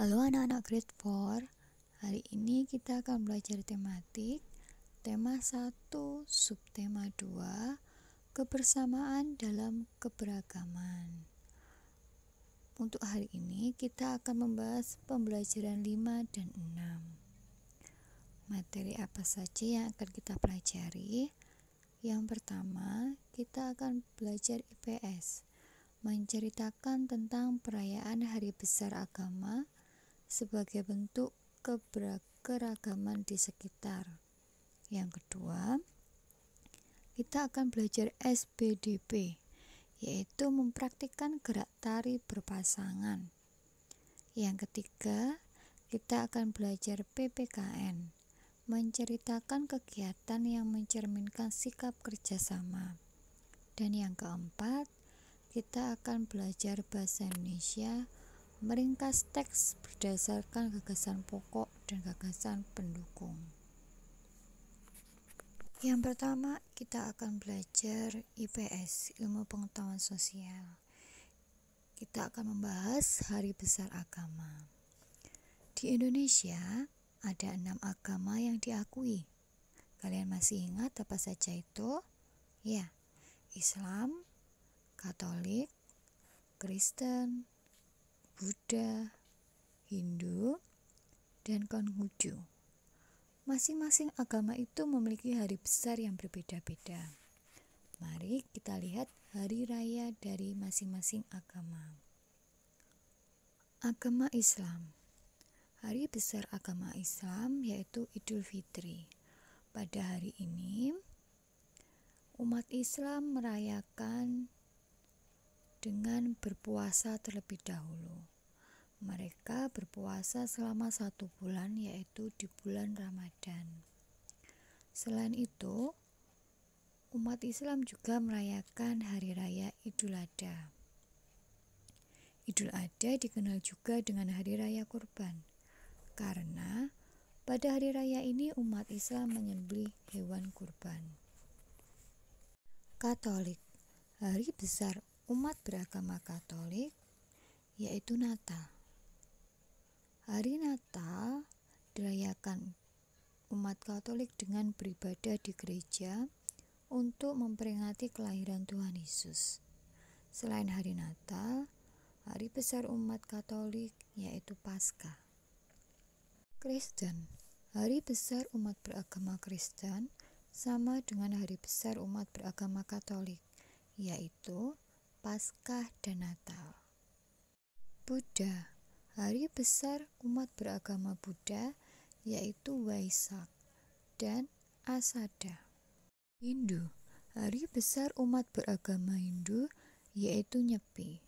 Halo anak-anak grade 4 Hari ini kita akan belajar tematik Tema 1, subtema 2 Kebersamaan dalam keberagaman Untuk hari ini kita akan membahas pembelajaran 5 dan 6 Materi apa saja yang akan kita pelajari? Yang pertama, kita akan belajar IPS menceritakan tentang perayaan Hari Besar Agama sebagai bentuk keberagaman di sekitar. Yang kedua, kita akan belajar SBDP, yaitu mempraktikkan gerak tari berpasangan. Yang ketiga, kita akan belajar PPKN, menceritakan kegiatan yang mencerminkan sikap kerjasama. Dan yang keempat, kita akan belajar bahasa Indonesia meringkas teks berdasarkan gagasan pokok dan gagasan pendukung. Yang pertama, kita akan belajar IPS, Ilmu Pengetahuan Sosial. Kita akan membahas hari besar agama. Di Indonesia, ada enam agama yang diakui. Kalian masih ingat apa saja itu? Ya, Islam, Katolik, Kristen, Buddha, Hindu, dan Konghucu. Masing-masing agama itu memiliki hari besar yang berbeda-beda. Mari kita lihat hari raya dari masing-masing agama. Agama Islam Hari besar agama Islam yaitu Idul Fitri. Pada hari ini, umat Islam merayakan dengan berpuasa terlebih dahulu. Mereka berpuasa selama satu bulan, yaitu di bulan Ramadan. Selain itu, umat Islam juga merayakan Hari Raya Idul Adha. Idul Adha dikenal juga dengan Hari Raya Kurban, karena pada hari raya ini umat Islam menyembelih hewan kurban. Katolik Hari besar umat beragama Katolik yaitu Natal. Hari Natal dirayakan umat Katolik dengan beribadah di gereja untuk memperingati kelahiran Tuhan Yesus. Selain hari Natal, hari besar umat Katolik yaitu Paskah. Kristen. Hari besar umat beragama Kristen sama dengan hari besar umat beragama Katolik, yaitu Paskah dan Natal. Buddha hari besar umat beragama Buddha yaitu Waisak dan Asada. Hindu, hari besar umat beragama Hindu yaitu Nyepi.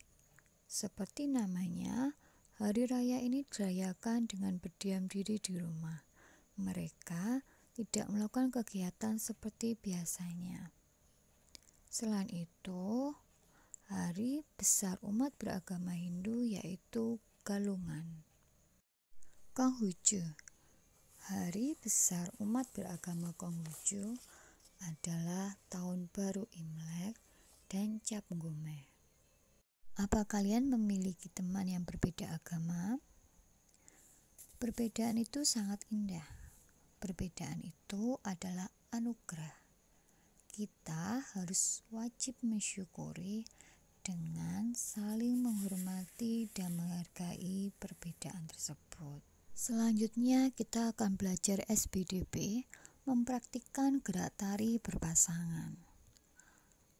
Seperti namanya, hari raya ini dirayakan dengan berdiam diri di rumah. Mereka tidak melakukan kegiatan seperti biasanya. Selain itu, hari besar umat beragama Hindu yaitu Galungan. Konghucu Hari besar umat beragama Konghucu adalah Tahun Baru Imlek dan Cap Gome. Apa kalian memiliki teman yang berbeda agama? Perbedaan itu sangat indah. Perbedaan itu adalah anugerah. Kita harus wajib mensyukuri dengan saling menghormati dan menghargai perbedaan tersebut. Selanjutnya kita akan belajar SBDP, mempraktikkan gerak tari berpasangan.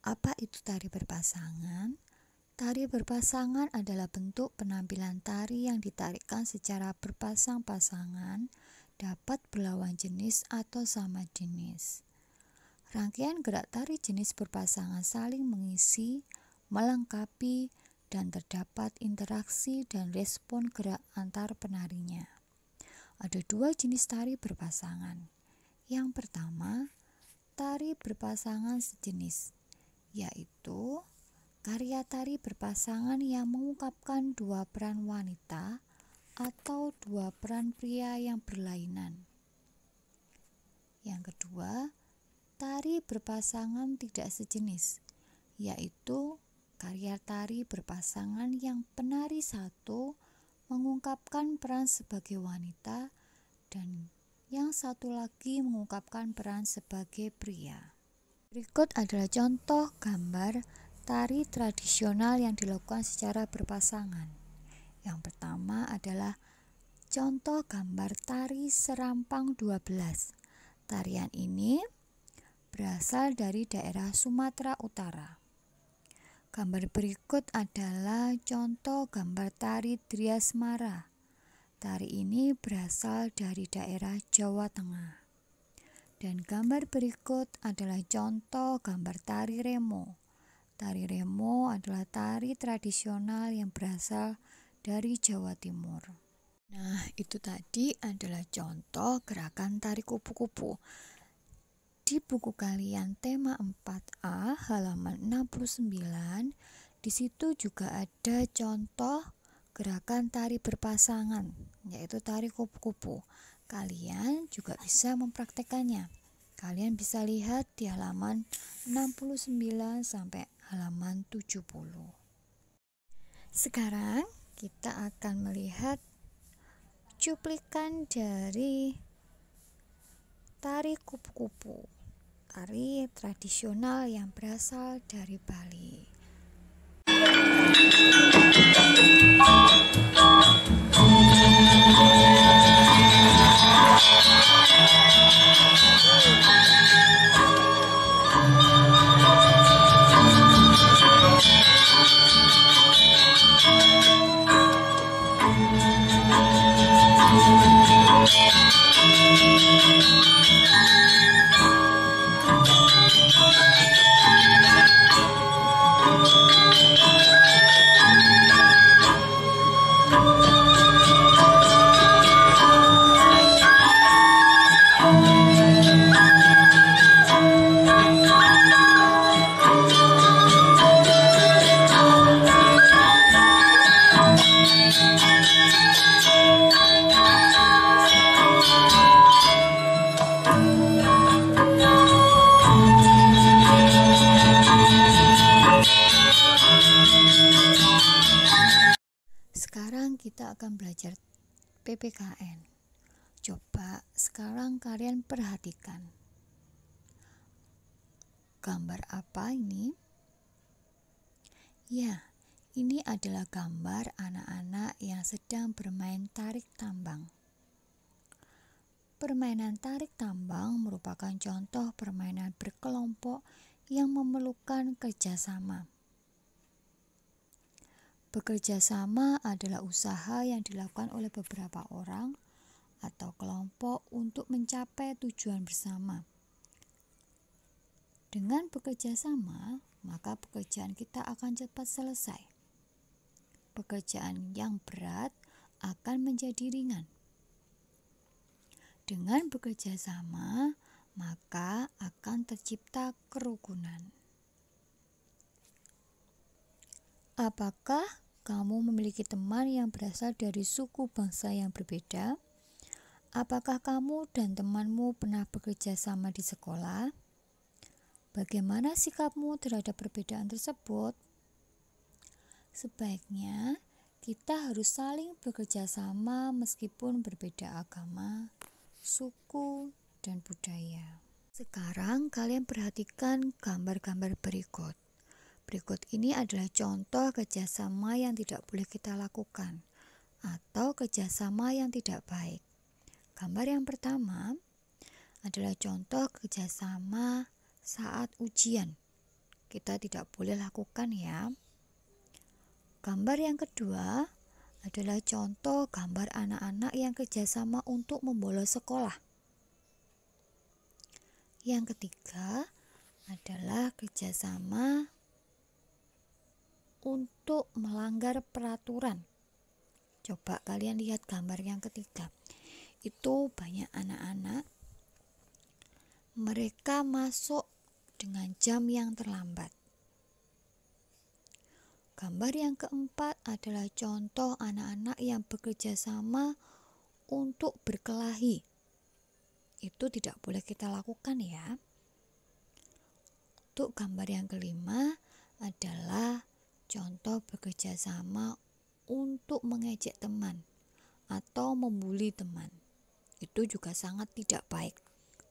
Apa itu tari berpasangan? Tari berpasangan adalah bentuk penampilan tari yang ditarikan secara berpasang-pasangan, dapat berlawan jenis atau sama jenis. Rangkaian gerak tari jenis berpasangan saling mengisi, melengkapi, dan terdapat interaksi dan respon gerak antar penarinya. Ada dua jenis tari berpasangan. Yang pertama, tari berpasangan sejenis, yaitu karya tari berpasangan yang mengungkapkan dua peran wanita atau dua peran pria yang berlainan. Yang kedua, tari berpasangan tidak sejenis, yaitu Karya tari berpasangan yang penari satu mengungkapkan peran sebagai wanita dan yang satu lagi mengungkapkan peran sebagai pria. Berikut adalah contoh gambar tari tradisional yang dilakukan secara berpasangan. Yang pertama adalah contoh gambar tari serampang 12. Tarian ini berasal dari daerah Sumatera Utara. Gambar berikut adalah contoh gambar tari Driasmara. Tari ini berasal dari daerah Jawa Tengah. Dan gambar berikut adalah contoh gambar tari remo. Tari remo adalah tari tradisional yang berasal dari Jawa Timur. Nah, itu tadi adalah contoh gerakan tari kupu-kupu. Di buku kalian tema 4A halaman 69, di situ juga ada contoh gerakan tari berpasangan, yaitu tari kupu-kupu. Kalian juga bisa mempraktekannya. Kalian bisa lihat di halaman 69 sampai halaman 70. Sekarang kita akan melihat cuplikan dari tari kupu-kupu tari tradisional yang berasal dari Bali. kita akan belajar PPKN. Coba sekarang kalian perhatikan. Gambar apa ini? Ya, ini adalah gambar anak-anak yang sedang bermain tarik tambang. Permainan tarik tambang merupakan contoh permainan berkelompok yang memerlukan kerjasama. Bekerja sama adalah usaha yang dilakukan oleh beberapa orang atau kelompok untuk mencapai tujuan bersama. Dengan bekerja sama, maka pekerjaan kita akan cepat selesai. Pekerjaan yang berat akan menjadi ringan. Dengan bekerja sama, maka akan tercipta kerukunan. Apakah kamu memiliki teman yang berasal dari suku bangsa yang berbeda? Apakah kamu dan temanmu pernah bekerja sama di sekolah? Bagaimana sikapmu terhadap perbedaan tersebut? Sebaiknya kita harus saling bekerja sama meskipun berbeda agama, suku, dan budaya. Sekarang kalian perhatikan gambar-gambar berikut. Berikut ini adalah contoh kerjasama yang tidak boleh kita lakukan atau kerjasama yang tidak baik. Gambar yang pertama adalah contoh kerjasama saat ujian. Kita tidak boleh lakukan ya. Gambar yang kedua adalah contoh gambar anak-anak yang kerjasama untuk membolos sekolah. Yang ketiga adalah kerjasama untuk melanggar peraturan. Coba kalian lihat gambar yang ketiga. Itu banyak anak-anak mereka masuk dengan jam yang terlambat. Gambar yang keempat adalah contoh anak-anak yang bekerja sama untuk berkelahi. Itu tidak boleh kita lakukan ya. Untuk gambar yang kelima adalah Contoh bekerja sama untuk mengejek teman atau membuli teman. Itu juga sangat tidak baik.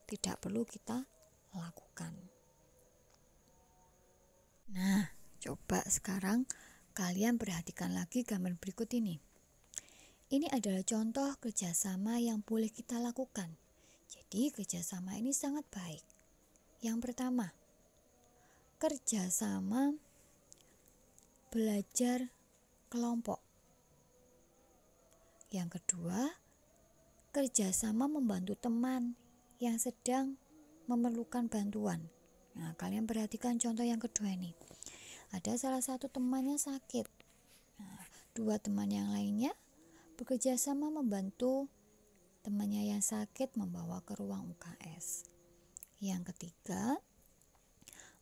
Tidak perlu kita lakukan. Nah, coba sekarang kalian perhatikan lagi gambar berikut ini. Ini adalah contoh kerjasama yang boleh kita lakukan. Jadi, kerjasama ini sangat baik. Yang pertama, kerjasama belajar kelompok. Yang kedua, kerjasama membantu teman yang sedang memerlukan bantuan. Nah, kalian perhatikan contoh yang kedua ini. Ada salah satu temannya sakit. Nah, dua teman yang lainnya bekerja sama membantu temannya yang sakit membawa ke ruang UKS. Yang ketiga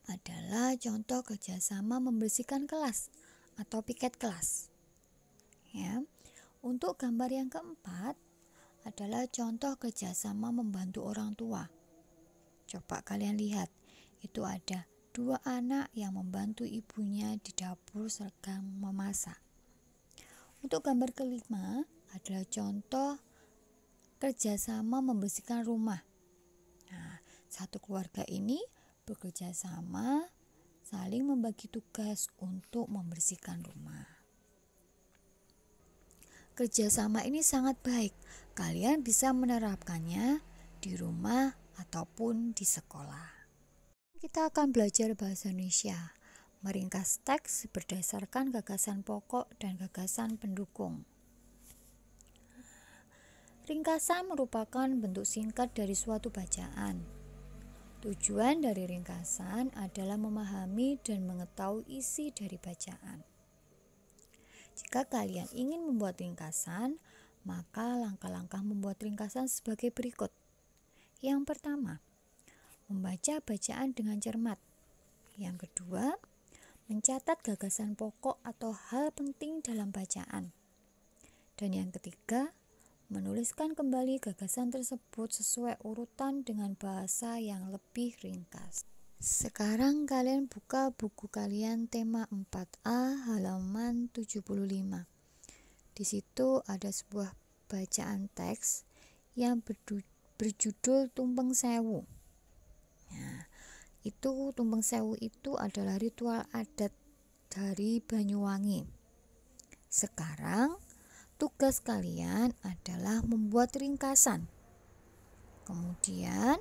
adalah contoh kerjasama membersihkan kelas atau piket kelas. Ya. Untuk gambar yang keempat adalah contoh kerjasama membantu orang tua. Coba kalian lihat, itu ada dua anak yang membantu ibunya di dapur serta memasak. Untuk gambar kelima adalah contoh kerjasama membersihkan rumah. Nah, satu keluarga ini bekerja sama saling membagi tugas untuk membersihkan rumah. Kerjasama ini sangat baik. Kalian bisa menerapkannya di rumah ataupun di sekolah. Kita akan belajar bahasa Indonesia, meringkas teks berdasarkan gagasan pokok dan gagasan pendukung. Ringkasan merupakan bentuk singkat dari suatu bacaan Tujuan dari ringkasan adalah memahami dan mengetahui isi dari bacaan. Jika kalian ingin membuat ringkasan, maka langkah-langkah membuat ringkasan sebagai berikut. Yang pertama, membaca bacaan dengan cermat. Yang kedua, mencatat gagasan pokok atau hal penting dalam bacaan. Dan yang ketiga, menuliskan kembali gagasan tersebut sesuai urutan dengan bahasa yang lebih ringkas. Sekarang kalian buka buku kalian tema 4A halaman 75. Di situ ada sebuah bacaan teks yang berjudul Tumpeng Sewu. Nah, itu Tumpeng Sewu itu adalah ritual adat dari Banyuwangi. Sekarang Tugas kalian adalah membuat ringkasan. Kemudian,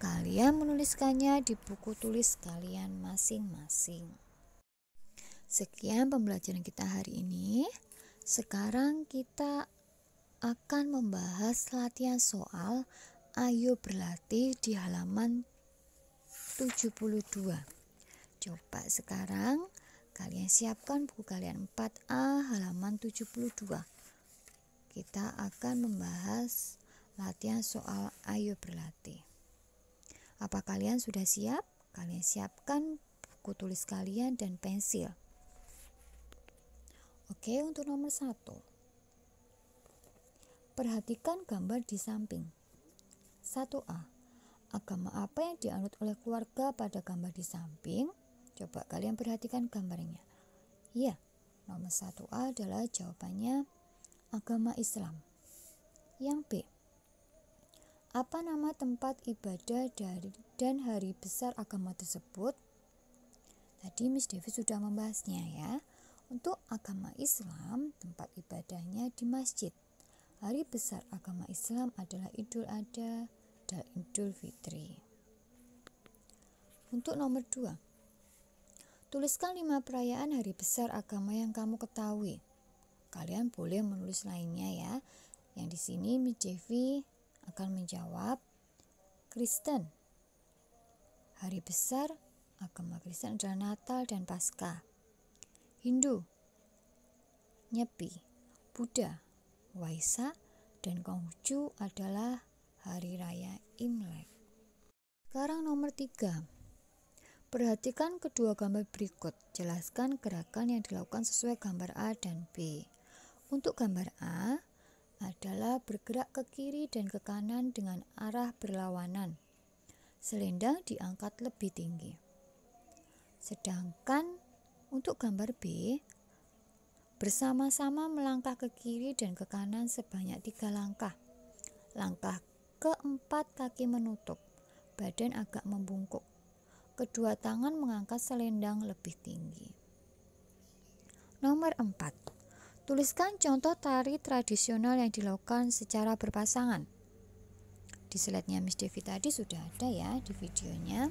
kalian menuliskannya di buku tulis kalian masing-masing. Sekian pembelajaran kita hari ini. Sekarang kita akan membahas latihan soal Ayo berlatih di halaman 72. Coba sekarang Kalian siapkan buku kalian 4A halaman 72. Kita akan membahas latihan soal ayo berlatih. Apa kalian sudah siap? Kalian siapkan buku tulis kalian dan pensil. Oke, untuk nomor satu, perhatikan gambar di samping. 1A. Agama apa yang dianut oleh keluarga pada gambar di samping? Coba kalian perhatikan gambarnya. Iya, nomor 1A adalah jawabannya agama Islam. Yang B. Apa nama tempat ibadah dari dan hari besar agama tersebut? Tadi Miss Devi sudah membahasnya ya. Untuk agama Islam, tempat ibadahnya di masjid. Hari besar agama Islam adalah Idul Adha dan Idul Fitri. Untuk nomor 2, Tuliskan lima perayaan hari besar agama yang kamu ketahui. Kalian boleh menulis lainnya ya. Yang di sini Mijevi akan menjawab Kristen. Hari besar agama Kristen adalah Natal dan Paskah. Hindu, Nyepi, Buddha, Waisak, dan Konghucu adalah hari raya Imlek. Sekarang nomor tiga Perhatikan kedua gambar berikut. Jelaskan gerakan yang dilakukan sesuai gambar A dan B. Untuk gambar A adalah bergerak ke kiri dan ke kanan dengan arah berlawanan. Selendang diangkat lebih tinggi. Sedangkan untuk gambar B bersama-sama melangkah ke kiri dan ke kanan sebanyak tiga langkah. Langkah keempat kaki menutup, badan agak membungkuk Kedua tangan mengangkat selendang lebih tinggi. Nomor 4. Tuliskan contoh tari tradisional yang dilakukan secara berpasangan. Di slide-nya Miss Devi tadi sudah ada ya di videonya.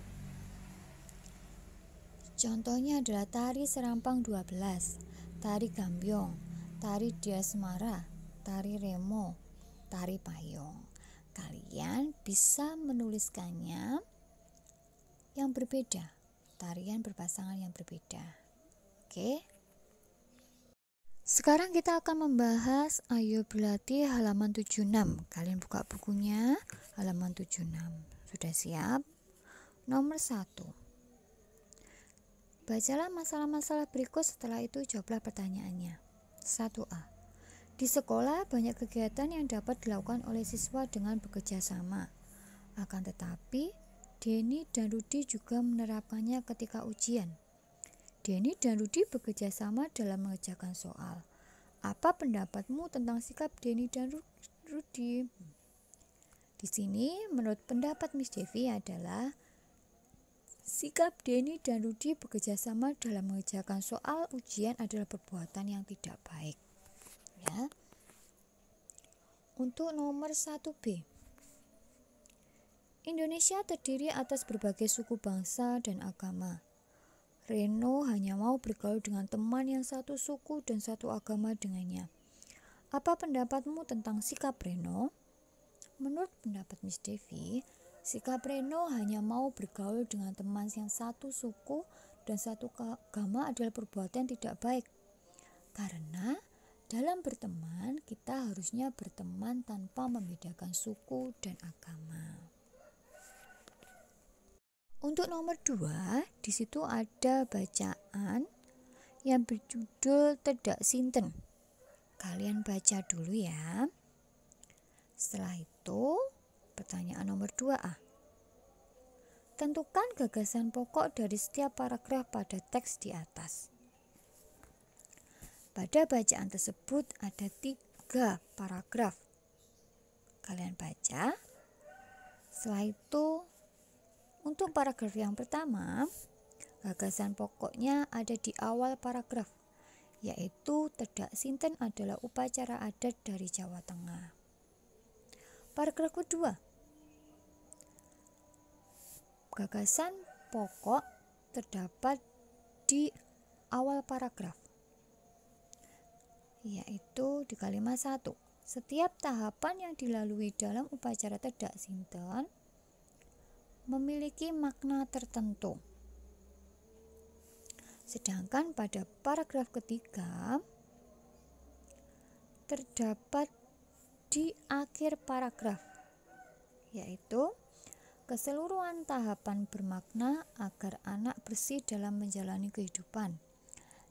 Contohnya adalah tari serampang 12, tari gambyong, tari diasmara, tari remo, tari payung. Kalian bisa menuliskannya yang berbeda, tarian berpasangan yang berbeda. Oke. Sekarang kita akan membahas Ayo berlatih halaman 76. Kalian buka bukunya halaman 76. Sudah siap? Nomor 1. Bacalah masalah-masalah berikut setelah itu jawablah pertanyaannya. 1A. Di sekolah banyak kegiatan yang dapat dilakukan oleh siswa dengan bekerja sama. Akan tetapi, Denny dan Rudy juga menerapkannya ketika ujian. Denny dan Rudy bekerja sama dalam mengerjakan soal. Apa pendapatmu tentang sikap Denny dan Rudy? Di sini, menurut pendapat Miss Devi adalah sikap Denny dan Rudy bekerja sama dalam mengerjakan soal ujian adalah perbuatan yang tidak baik. Ya. Untuk nomor 1B, Indonesia terdiri atas berbagai suku bangsa dan agama. Reno hanya mau bergaul dengan teman yang satu suku dan satu agama dengannya. Apa pendapatmu tentang sikap Reno? Menurut pendapat Miss Devi, sikap Reno hanya mau bergaul dengan teman yang satu suku dan satu agama adalah perbuatan yang tidak baik. Karena dalam berteman, kita harusnya berteman tanpa membedakan suku dan agama. Untuk nomor 2, di situ ada bacaan yang berjudul Tedak Sinten. Kalian baca dulu ya. Setelah itu, pertanyaan nomor 2A. Tentukan gagasan pokok dari setiap paragraf pada teks di atas. Pada bacaan tersebut ada tiga paragraf. Kalian baca. Setelah itu untuk paragraf yang pertama, gagasan pokoknya ada di awal paragraf, yaitu Tedak Sinten adalah upacara adat dari Jawa Tengah. Paragraf kedua, gagasan pokok terdapat di awal paragraf, yaitu di kalimat satu. Setiap tahapan yang dilalui dalam upacara Tedak Sinten memiliki makna tertentu. Sedangkan pada paragraf ketiga terdapat di akhir paragraf yaitu keseluruhan tahapan bermakna agar anak bersih dalam menjalani kehidupan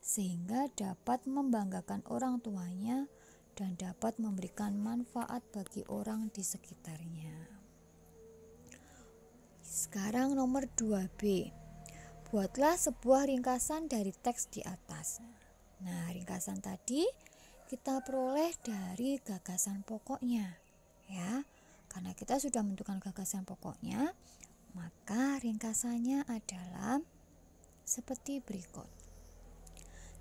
sehingga dapat membanggakan orang tuanya dan dapat memberikan manfaat bagi orang di sekitarnya. Sekarang nomor 2B. Buatlah sebuah ringkasan dari teks di atas. Nah, ringkasan tadi kita peroleh dari gagasan pokoknya, ya. Karena kita sudah menentukan gagasan pokoknya, maka ringkasannya adalah seperti berikut.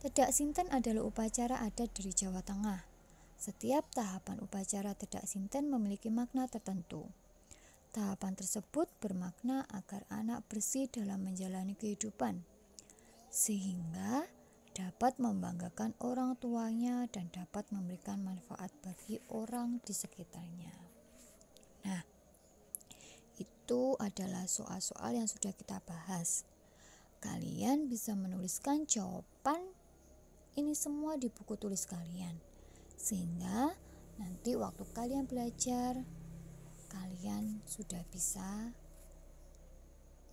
Tedak Sinten adalah upacara adat dari Jawa Tengah. Setiap tahapan upacara Tedak Sinten memiliki makna tertentu. Tahapan tersebut bermakna agar anak bersih dalam menjalani kehidupan, sehingga dapat membanggakan orang tuanya dan dapat memberikan manfaat bagi orang di sekitarnya. Nah, itu adalah soal-soal yang sudah kita bahas. Kalian bisa menuliskan jawaban ini semua di buku tulis kalian, sehingga nanti waktu kalian belajar, kalian sudah bisa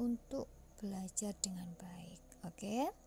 untuk belajar dengan baik. Oke. Okay?